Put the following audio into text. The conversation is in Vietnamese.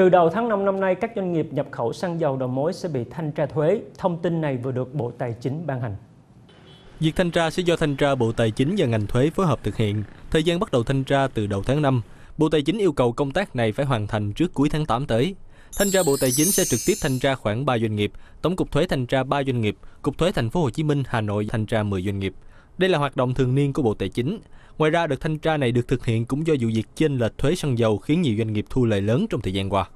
Từ đầu tháng 5 năm nay, các doanh nghiệp nhập khẩu xăng dầu đầu mối sẽ bị thanh tra thuế. Thông tin này vừa được Bộ Tài chính ban hành. Việc thanh tra sẽ do thanh tra Bộ Tài chính và ngành thuế phối hợp thực hiện. Thời gian bắt đầu thanh tra từ đầu tháng 5. Bộ Tài chính yêu cầu công tác này phải hoàn thành trước cuối tháng 8 tới. Thanh tra Bộ Tài chính sẽ trực tiếp thanh tra khoảng 3 doanh nghiệp, Tổng cục thuế thanh tra 3 doanh nghiệp, Cục thuế thành phố Hồ Chí Minh, Hà Nội thanh tra 10 doanh nghiệp. Đây là hoạt động thường niên của Bộ Tài chính. Ngoài ra, đợt thanh tra này được thực hiện cũng do vụ việc chênh lệch thuế xăng dầu khiến nhiều doanh nghiệp thu lợi lớn trong thời gian qua.